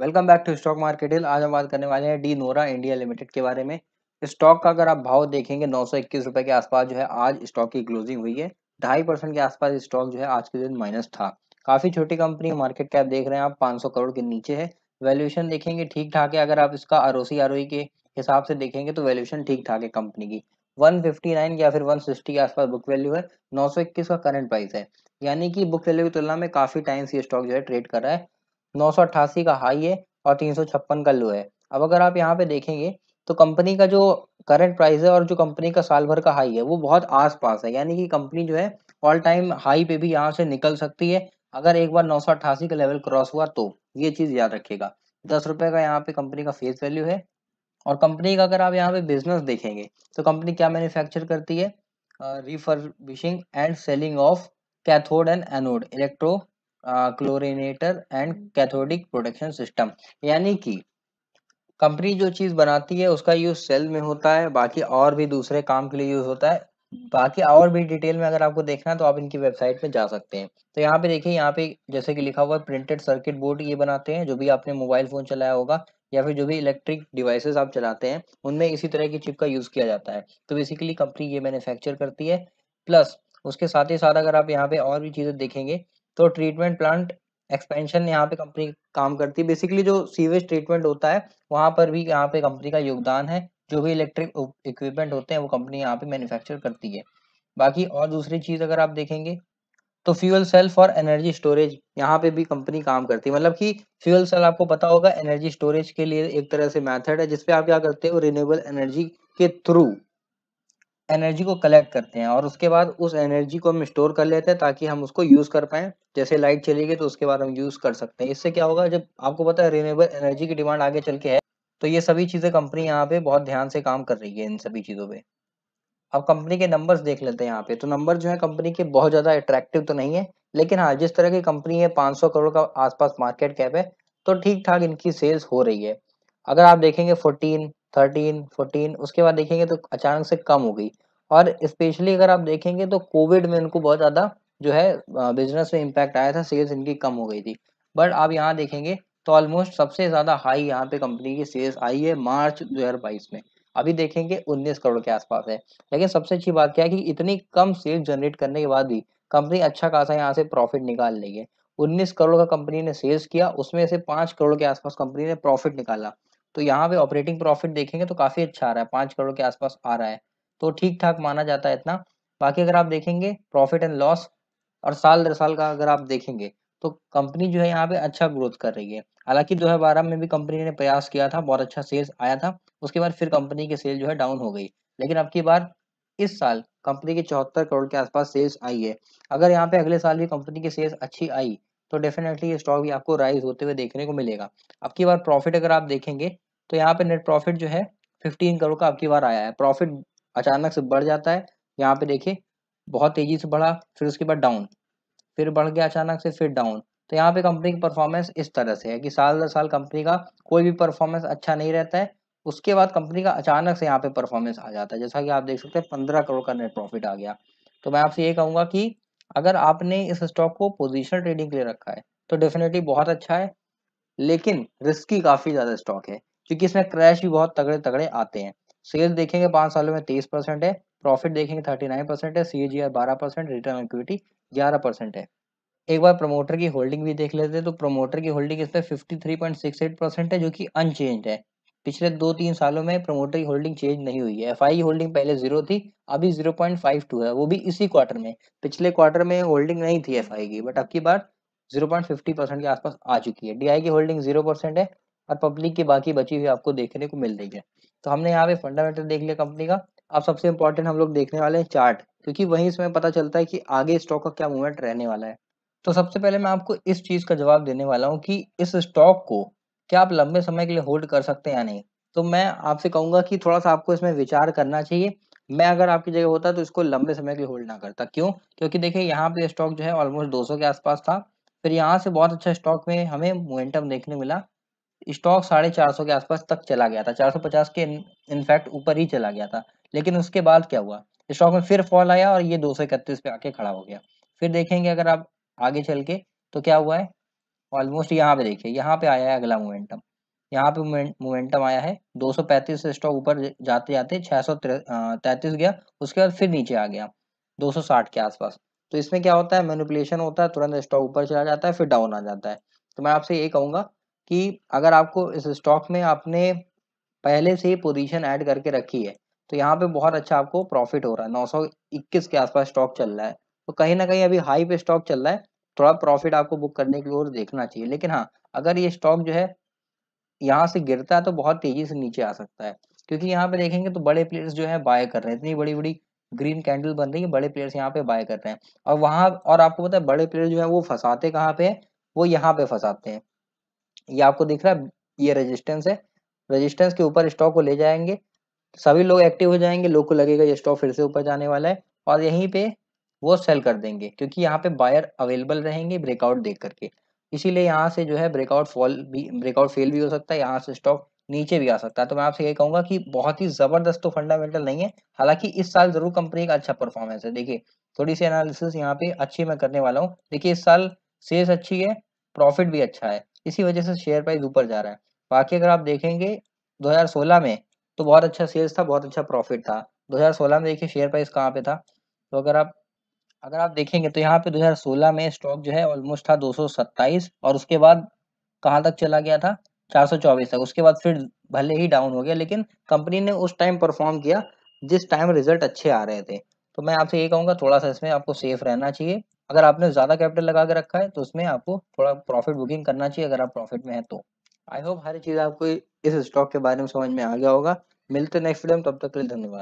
welcome back to stock market hill आज हम बात करने वाले हैं डी नोरा इंडिया लिमिटेड के बारे में स्टॉक का अगर आप भाव देखेंगे नौ सौ इक्कीस रुपए के आसपास जो है आज स्टॉक की क्लोजिंग हुई है ढाई परसेंट के आसपास स्टॉक जो है आज के दिन माइनस था काफी छोटी कंपनी मार्केट कैप देख रहे हैं आप सौ करोड़ के नीचे है वैल्यूएशन देखेंगे ठीक ठाक है अगर आप इसका आर ओ के हिसाब से देखेंगे तो वैल्यूएशन ठीक ठाक है कंपनी की 159 या फिर 160 के आसपास बुक वैल्यू है 921 का करंट प्राइस है यानी कि बुक वैल्यू की तुलना में काफी टाइम से स्टॉक जो है ट्रेड कर रहा है नौ का हाई है और तीन का लो है अब अगर आप यहाँ पे देखेंगे तो कंपनी का जो करंट प्राइस है और जो कंपनी का साल भर का हाई है वो बहुत आस पास है यानी कि कंपनी जो है ऑल टाइम हाई पे भी यहाँ से निकल सकती है अगर एक बार नौ का लेवल क्रॉस हुआ तो ये चीज़ याद रखिएगा दस रुपये का यहाँ पे कंपनी का फेस वैल्यू है और कंपनी का अगर आप यहाँ पे बिजनेस देखेंगे तो कंपनी क्या मैन्युफैक्चर करती है refurbishing and selling of cathode and anode electro chlorinator and cathodic protection system यानी कि कंपनी जो चीज़ बनाती है उसका यूज़ सेल में होता है बाकी और भी दूसरे काम के लिए यूज़ होता है बाकी और भी डिटेल में अगर आपको देखना है तो आप इनकी वेबसाइट पे जा सकते हैं तो यहाँ पे देखिए यहाँ पे जैसे कि लिखा हुआ है प्रिंटेड सर्किट बोर्ड ये बनाते हैं जो भी आपने मोबाइल फ़ोन चलाया होगा या फिर जो भी इलेक्ट्रिक डिवाइसेस आप चलाते हैं उनमें इसी तरह की चिप का यूज़ किया जाता है तो बेसिकली कंपनी ये मैन्युफैक्चर करती है प्लस उसके साथ ही साथ अगर आप यहाँ पे और भी चीज़ें देखेंगे तो ट्रीटमेंट प्लांट एक्सपेंशन यहाँ पे कंपनी काम करती है बेसिकली जो सीवेज ट्रीटमेंट होता है वहां पर भी यहाँ पे कंपनी का योगदान है जो भी इलेक्ट्रिक इक्विपमेंट होते हैं वो कंपनी यहाँ पे मैन्युफैक्चर करती है बाकी और दूसरी चीज़ अगर आप देखेंगे तो fuel cell for energy storage यहाँ पे भी कंपनी काम करती है मतलब कि फ्यूल सेल आपको पता होगा एनर्जी स्टोरेज के लिए एक तरह से मेथड है जिसपे आप क्या करते हो रिन्यूएबल एनर्जी के थ्रू एनर्जी को कलेक्ट करते हैं और उसके बाद उस एनर्जी को हम स्टोर कर लेते हैं ताकि हम उसको यूज़ कर पाए जैसे लाइट चली गई तो उसके बाद हम यूज़ कर सकते हैं इससे क्या होगा जब आपको पता है रिन्यूएबल एनर्जी की डिमांड आगे चल के है तो ये सभी चीज़ें कंपनी यहाँ पे बहुत ध्यान से काम कर रही है इन सभी चीज़ों पर अब कंपनी के नंबर्स देख लेते हैं यहाँ पे तो नंबर जो है कंपनी के बहुत ज़्यादा अट्रैक्टिव तो नहीं है लेकिन हाँ जिस तरह की कंपनी है 500 करोड़ का आसपास मार्केट कैप है तो ठीक ठाक इनकी सेल्स हो रही है अगर आप देखेंगे फोर्टीन थर्टीन फोर्टीन उसके बाद देखेंगे तो अचानक से कम हो गई और स्पेशली अगर आप देखेंगे तो कोविड में इनको बहुत ज़्यादा जो है बिजनेस में इम्पैक्ट आया था सेल्स इनकी कम हो गई थी बट आप यहाँ देखेंगे तो ऑलमोस्ट सबसे ज़्यादा हाई यहाँ पे कंपनी की सेल्स आई है मार्च दो हज़ार बाईस में अभी देखेंगे 19 करोड़ के आसपास है लेकिन सबसे अच्छी बात क्या है कि इतनी कम सेल्स जनरेट करने के बाद भी कंपनी अच्छा खासा यहाँ से प्रॉफिट निकाल रही है उन्नीस करोड़ का कंपनी ने सेल्स किया उसमें से पाँच करोड़ के आसपास कंपनी ने प्रॉफिट निकाला तो यहाँ पे ऑपरेटिंग प्रॉफिट देखेंगे तो काफ़ी अच्छा आ रहा है पांच करोड़ के आसपास आ रहा है तो ठीक ठाक माना जाता है इतना बाकी अगर आप देखेंगे प्रॉफिट एंड लॉस और साल दर साल का अगर आप देखेंगे तो कंपनी जो है यहाँ पे अच्छा ग्रोथ कर रही है हालांकि 2012 में भी कंपनी ने प्रयास किया था बहुत अच्छा सेल्स आया था उसके बाद फिर कंपनी की सेल जो है डाउन हो गई लेकिन अब की बार इस साल कंपनी के चौहत्तर करोड़ के आसपास सेल्स आई है अगर यहाँ पे अगले साल भी कंपनी की सेल्स अच्छी आई तो डेफिनेटली ये स्टॉक भी आपको राइज होते हुए देखने को मिलेगा अब की बार प्रॉफिट अगर आप देखेंगे तो यहाँ पे नेट प्रॉफिट जो है फिफ्टीन करोड़ का आपकी बार आया है प्रॉफिट अचानक से बढ़ जाता है यहाँ पे देखिए बहुत तेजी से बढ़ा फिर उसके बाद डाउन फिर बढ़ गया अचानक से फिर डाउन तो यहाँ पे कंपनी की परफॉर्मेंस इस तरह से है कि साल दर साल कंपनी का कोई भी परफॉर्मेंस अच्छा नहीं रहता है उसके बाद कंपनी का अचानक से यहाँ पे परफॉर्मेंस आ जाता है जैसा कि आप देख सकते हैं पंद्रह करोड़ का नेट प्रॉफिट आ गया तो मैं आपसे ये कहूँगा कि अगर आपने इस स्टॉक को पोजिशनल ट्रेडिंग के लिए रखा है तो डेफिनेटली बहुत अच्छा है लेकिन रिस्की काफ़ी ज़्यादा स्टॉक है क्योंकि इसमें क्रैश भी बहुत तगड़े तगड़े आते हैं सेल्स देखेंगे पाँच सालों में तेईस परसेंट है प्रॉफिट देखेंगे थर्टी नाइन परसेंट है सी ए जी आर बारह परसेंट रिटर्न इक्विटी ग्यारह परसेंट है एक बार प्रमोटर की होल्डिंग भी देख लेते हैं तो प्रमोटर की होल्डिंग इसमें fifty three point six eight percent है जो कि अनचेंज है पिछले दो तीन सालों में प्रमोटर की होल्डिंग चेंज नहीं हुई है एफ आई होल्डिंग पहले जीरो थी अभी जीरो पॉइंट फाइव टू है वो भी इसी क्वार्टर में पिछले क्वार्टर में होल्डिंग नहीं थी एफ आई की बट अब की बार जीरो पॉइंट फिफ्टी परसेंट के आसपास आ चुकी है डी आई की होल्डिंग जीरो परसेंट है और पब्लिक की बाकी बची हुई आपको देखने को मिल रही है तो हमने यहाँ पे फंडामेंटल देख लिया कंपनी का अब सबसे इम्पोर्टेंट हम लोग देखने वाले हैं चार्ट क्योंकि वहीं इसमें पता चलता है कि आगे स्टॉक का क्या मूवमेंट रहने वाला है तो सबसे पहले मैं आपको इस चीज का जवाब देने वाला हूँ कि इस स्टॉक को क्या आप लंबे समय के लिए होल्ड कर सकते हैं या नहीं तो मैं आपसे कहूंगा कि थोड़ा सा आपको इसमें विचार करना चाहिए मैं अगर आपकी जगह होता तो इसको लंबे समय के लिए होल्ड ना करता क्यों क्योंकि देखिए यहाँ पे स्टॉक जो है ऑलमोस्ट 200 के आसपास था फिर यहाँ से बहुत अच्छा स्टॉक में हमें मोमेंटम देखने मिला स्टॉक साढ़े चार सौ के आसपास तक चला गया था चार सौ पचास के इनफैक्ट ऊपर ही चला गया था लेकिन उसके बाद क्या हुआ स्टॉक में फिर फॉल आया और ये दो सौ इकतीस पे आके खड़ा हो गया फिर देखेंगे अगर आप आगे चल के तो क्या हुआ है ऑलमोस्ट यहाँ पे देखिए यहाँ पे आया है अगला मोमेंटम यहाँ पे मोमेंटम आया है 235 से स्टॉक ऊपर जाते जाते तैतीस गया उसके बाद फिर नीचे आ गया साठ के आसपास तो इसमें क्या होता है मैनिपुलेशन होता है तुरंत स्टॉक ऊपर चला जाता है फिर डाउन आ जाता है तो मैं आपसे ये कहूँगा कि अगर आपको इस स्टॉक में आपने पहले से ही पोजीशन ऐड करके रखी है तो यहाँ पे बहुत अच्छा आपको प्रॉफिट हो रहा है 921 के आसपास स्टॉक चल रहा है तो कहीं ना कहीं अभी हाई पे स्टॉक चल रहा है थोड़ा प्रॉफिट आपको बुक करने की ओर देखना चाहिए लेकिन हाँ अगर ये स्टॉक जो है यहाँ से गिरता है तो बहुत तेजी से नीचे आ सकता है क्योंकि यहाँ पे देखेंगे तो बड़े प्लेयर्स जो है बाय कर रहे हैं इतनी बड़ी बड़ी ग्रीन कैंडल बन रही है बड़े प्लेयर्स यहाँ पे बाय कर रहे हैं और वहां और आपको पता है बड़े प्लेयर जो है वो फंसाते कहाँ पे वो यहाँ पे फंसाते हैं ये आपको दिख रहा है ये रेजिस्टेंस है रेजिस्टेंस के ऊपर स्टॉक को ले जाएंगे सभी लोग एक्टिव हो जाएंगे लोग को लगेगा ये स्टॉक फिर से ऊपर जाने वाला है और यहीं पे वो सेल कर देंगे क्योंकि यहाँ पे बायर अवेलेबल रहेंगे ब्रेकआउट देख करके इसीलिए यहाँ से जो है ब्रेकआउट फॉल भी ब्रेकआउट फेल भी हो सकता है यहाँ से स्टॉक नीचे भी आ सकता है तो मैं आपसे ये कहूंगा कि बहुत ही जबरदस्त तो फंडामेंटल नहीं है हालांकि इस साल जरूर कंपनी का अच्छा परफॉर्मेंस है देखिए थोड़ी सी एनालिसिस यहाँ पे अच्छी मैं करने वाला हूँ देखिए इस साल सेल्स अच्छी है प्रॉफिट भी अच्छा है इसी वजह से शेयर प्राइस ऊपर जा रहा है बाकी अगर आप देखेंगे 2016 में तो बहुत अच्छा सेल्स था बहुत अच्छा प्रॉफिट था 2016 में देखिए शेयर प्राइस कहाँ पे था तो अगर आप अगर आप देखेंगे तो यहाँ पे 2016 में स्टॉक जो है ऑलमोस्ट था दो और उसके बाद कहाँ तक चला गया था चार तक उसके बाद फिर भले ही डाउन हो गया लेकिन कंपनी ने उस टाइम परफॉर्म किया जिस टाइम रिजल्ट अच्छे आ रहे थे तो मैं आपसे ये कहूँगा थोड़ा सा इसमें आपको सेफ रहना चाहिए अगर आपने ज़्यादा कैपिटल लगा के रखा है तो उसमें आपको थोड़ा प्रॉफिट बुकिंग करना चाहिए अगर आप प्रॉफिट में हैं तो आई होप हर चीज़ आपको इस स्टॉक के बारे में समझ में आ गया होगा मिलते नेक्स्ट वीडियो में तब तक के लिए धन्यवाद